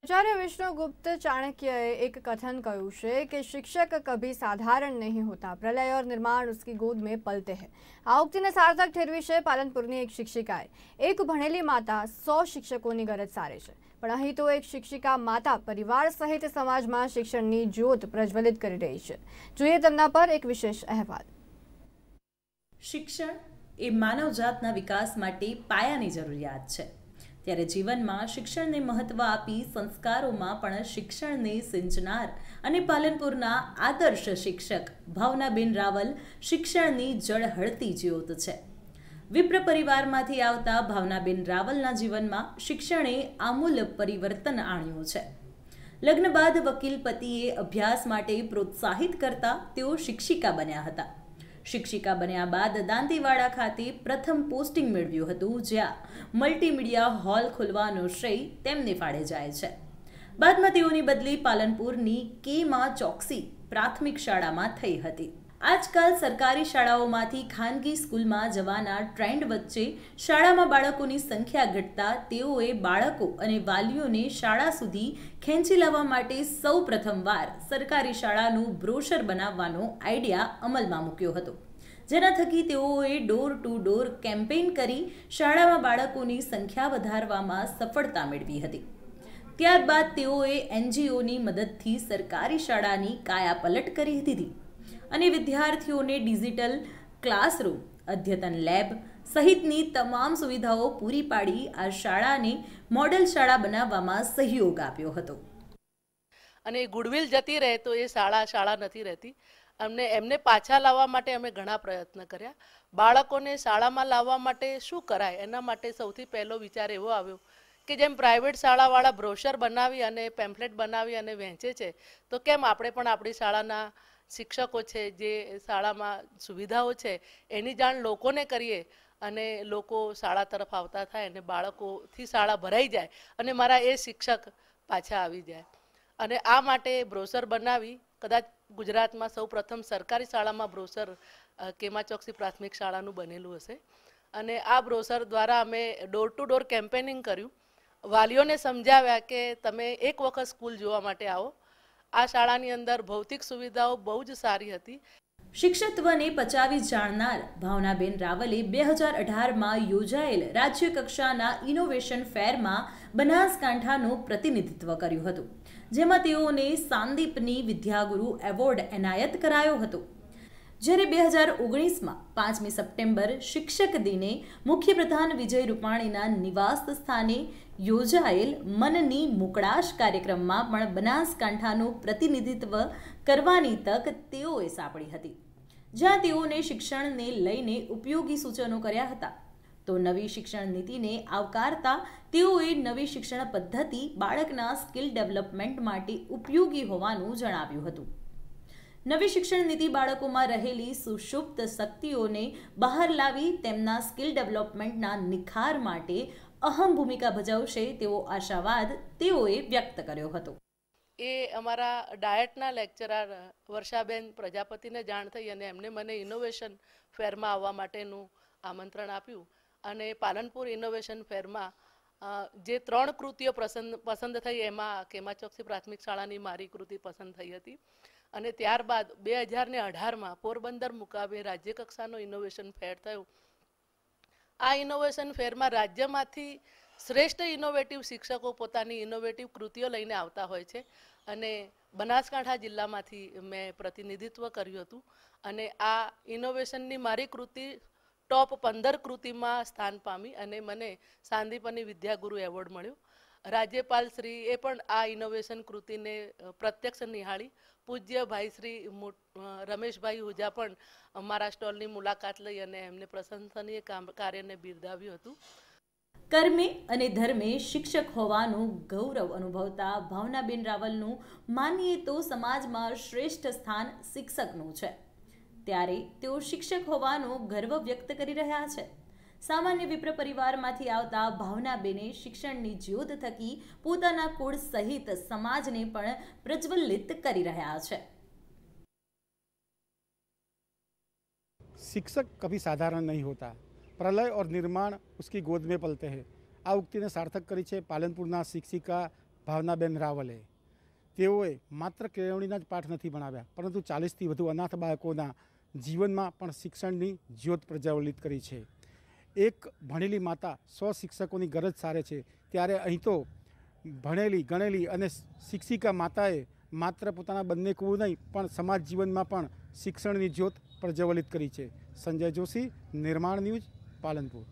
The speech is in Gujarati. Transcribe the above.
આચાર્ય વિષ્ણુગુપ્ત ચાણક્યએ એક કથન કહ્યું છે કે શિक्षक કભી સાધારણ નહીં હોતા પ્રલય और निर्माण उसकी गोद में पलते हैं આ ઉક્તિને સાર્થક ઠેરવી છે પાલનપુરની એક શિક્ષિકાએ એક ભણેલી માતા સો શિક્ષકોની ગરજ સારે છે પણ અહીં તો એક શિક્ષિકા માતા પરિવાર સહિત સમાજમાં શિક્ષણની જ્યોત પ્રજ્વલિત કરી રહી છે જોઈએ તેમના પર એક વિશેષ અહેવાલ શિક્ષણ એ માનવજાતના વિકાસ માટે પાયાની જરૂરિયાત છે ત્યારે જીવનમાં શિક્ષણને મહત્ત્વ આપી સંસ્કારોમાં પણ શિક્ષણને સિંચનાર અને પાલનપુરના આદર્શ શિક્ષક ભાવનાબેન રાવલ શિક્ષણની જળહળતી જ્યોત છે વિપ્ર પરિવારમાંથી આવતા ભાવનાબેન રાવલના જીવનમાં શિક્ષણે આમૂલ પરિવર્તન આણ્યું છે લગ્ન બાદ વકીલ પતિએ અભ્યાસ માટે પ્રોત્સાહિત કરતા તેઓ શિક્ષિકા બન્યા હતા શિક્ષિકા બન્યા બાદ દાંતીવાડા ખાતે પ્રથમ પોસ્ટિંગ મેળવ્યું હતું જ્યાં મલ્ટીમીડિયા હોલ ખોલવાનો શ્રેય તેમને ફાળે જાય છે બાદમાં તેઓની બદલી પાલનપુરની કેમાં ચોકસી પ્રાથમિક શાળામાં થઈ હતી આજકાલ સરકારી શાળાઓમાંથી ખાનગી સ્કૂલમાં જવાના ટ્રેન્ડ વચ્ચે શાળામાં બાળકોની સંખ્યા ઘટતા તેઓએ બાળકો અને વાલીઓને શાળા સુધી ખેંચી લાવવા માટે સૌ પ્રથમવાર સરકારી શાળાનું બ્રોશર બનાવવાનો આઈડિયા અમલમાં મૂક્યો હતો જેના થકી તેઓએ ડોર ટુ ડોર કેમ્પેઇન કરી શાળામાં બાળકોની સંખ્યા વધારવામાં સફળતા મેળવી હતી ત્યારબાદ તેઓએ એનજીઓની મદદથી સરકારી શાળાની કાયાપલટ કરી દીધી અને વિદ્યાર્થીઓને ડિજિટલ ક્લાસરૂમ અદ્યતન લેબ સહિતની તમામ સુવિધાઓ પૂરી પાડી આ શાળાને મોડેલ શાળા બનાવવામાં સહયોગ આપ્યો હતો અને ગુડવિલ જતી રહે તો એ શાળા શાળા નથી રહેતી અમને એમને પાછા લાવવા માટે અમે ઘણા પ્રયત્ન કર્યા બાળકોને શાળામાં લાવવા માટે શું કરાય એના માટે સૌથી પહેલો વિચાર એવો આવ્યો કે જેમ પ્રાઇવેટ શાળાવાળા બ્રોશર બનાવી અને પેમ્ફલેટ બનાવી અને વહેંચે છે તો કેમ આપણે પણ આપણી શાળાના શિક્ષકો છે જે શાળામાં સુવિધાઓ છે એની જાણ લોકોને કરીએ અને લોકો શાળા તરફ આવતા થાય અને બાળકોથી શાળા ભરાઈ જાય અને મારા એ શિક્ષક પાછા આવી જાય અને આ માટે બ્રોસર બનાવી કદાચ ગુજરાતમાં સૌ પ્રથમ સરકારી શાળામાં બ્રોસર કેમાચોકસી પ્રાથમિક શાળાનું બનેલું હશે અને આ બ્રોસર દ્વારા અમે ડોર ટુ ડોર કેમ્પેનિંગ કર્યું વાલીઓને સમજાવ્યા કે તમે એક વખત સ્કૂલ જોવા માટે આવો આ શાળાની અંદર ભૌતિક સુવિધાઓ બહુ જ સારી હતી શિક્ષકત્વને પચાવી જાણનાર ભાવનાબેન રાવલે બે હજાર અઢારમાં યોજાયેલ રાજ્ય ઇનોવેશન ફેરમાં બનાસકાંઠાનું પ્રતિનિધિત્વ કર્યું હતું જેમાં તેઓને સાંદીપની વિદ્યાગુરુ એવોર્ડ એનાયત કરાયો હતો જ્યારે બે હજાર ઓગણીસમાં પાંચમી સપ્ટેમ્બર શિક્ષક દિને મુખ્યપ્રધાન વિજય રૂપાણીના નિવાસ સ્થાને યોજાયેલ મનની મુકળાશ કાર્યક્રમમાં પણ બનાસકાંઠાનું પ્રતિનિધિત્વ કરવાની તક તેઓએ સાંપડી હતી જ્યાં તેઓને શિક્ષણને લઈને ઉપયોગી સૂચનો કર્યા હતા તો નવી શિક્ષણ નીતિને આવકારતા તેઓએ નવી શિક્ષણ પદ્ધતિ બાળકના સ્કિલ ડેવલપમેન્ટ માટે ઉપયોગી હોવાનું જણાવ્યું હતું નવી શિક્ષણ નીતિ બાળકોમાં રહેલી સુષુપ્ત શક્તિઓને બહાર લાવી તેમના સ્કિલ ડેવલપમેન્ટના નિખાર માટે અહમ ભૂમિકા ભજવશે તેવો આશાવાદ તેઓએ વ્યક્ત કર્યો હતો એ અમારા ડાયટના લેક્ચરર વર્ષાબેન પ્રજાપતિને જાણ થઈ અને એમને મને ઇનોવેશન ફેરમાં આવવા માટેનું આમંત્રણ આપ્યું અને પાલનપુર ઇનોવેશન ફેરમાં જે ત્રણ કૃતિઓ પસંદ પસંદ થઈ એમાં કેમાચોકસી પ્રાથમિક શાળાની મારી કૃતિ પસંદ થઈ હતી અને ત્યારબાદ બે હજારને અઢારમાં પોરબંદર મુકામે રાજ્યકક્ષાનો ઇનોવેશન ફેર થયો આ ઇનોવેશન ફેરમાં રાજ્યમાંથી શ્રેષ્ઠ ઇનોવેટિવ શિક્ષકો પોતાની ઇનોવેટિવ કૃતિઓ લઈને આવતા હોય છે અને બનાસકાંઠા જિલ્લામાંથી મેં પ્રતિનિધિત્વ કર્યું હતું અને આ ઇનોવેશનની મારી કૃતિ ટોપ પંદર કૃતિમાં સ્થાન પામી અને મને સાંદીપની વિદ્યાગુરુ એવોર્ડ મળ્યો રાજ્યપાલ શ્રી એ પણ આ ઇનોવેશન કૃતિને પ્રત્યક્ષ નિહાળી પૂજ્ય ભાઈ શ્રી રમેશભાઈ હુજા પણ અમારા સ્ટોલની મુલાકાત લઈ અને એમને પ્રશંસનીય કાર્યને બિરદાવ્યું હતું કર્મે અને ધર્મે શિક્ષક હોવાનું ગૌરવ અનુભવતા ભાવનાબેન રાવલનું માનીએ તો સમાજમાં શ્રેષ્ઠ સ્થાન શિક્ષકનું છે ત્યારે તેઓ શિક્ષક હોવાનો ગર્વ વ્યક્ત કરી રહ્યા છે સામાન્ય વિપ્ર પરિવારમાંથી આવતા ભાવનાબેને શિક્ષણની જ્યોત થકી પોતાના કુળ સહિત સમાજને પણ પ્રજ્વલિત કરી રહ્યા છે શિક્ષક કભી સાધારણ નહીં હોતા પ્રલય ઓર નિર્માણ उसकी ગોદમે में पलते આ ઉક્તિને સાર્થક કરી છે પાલનપુરના શિક્ષિકા ભાવનાબેન રાવલે તેઓએ માત્ર કેળવણીના જ પાઠ નથી ભણાવ્યા પરંતુ ચાલીસથી વધુ અનાથ બાળકોના જીવનમાં પણ શિક્ષણની જ્યોત પ્રજ્વલિત કરી છે એક ભણેલી માતા સો શિક્ષકોની ગરજ સારે છે ત્યારે અહીં તો ભણેલી ગણેલી અને શિક્ષિકા માતાએ માત્ર પોતાના બંને કુવું નહીં પણ સમાજ જીવનમાં પણ શિક્ષણની જ્યોત પ્રજ્વલિત કરી છે સંજય જોશી નિર્માણ ન્યૂઝ પાલનપુર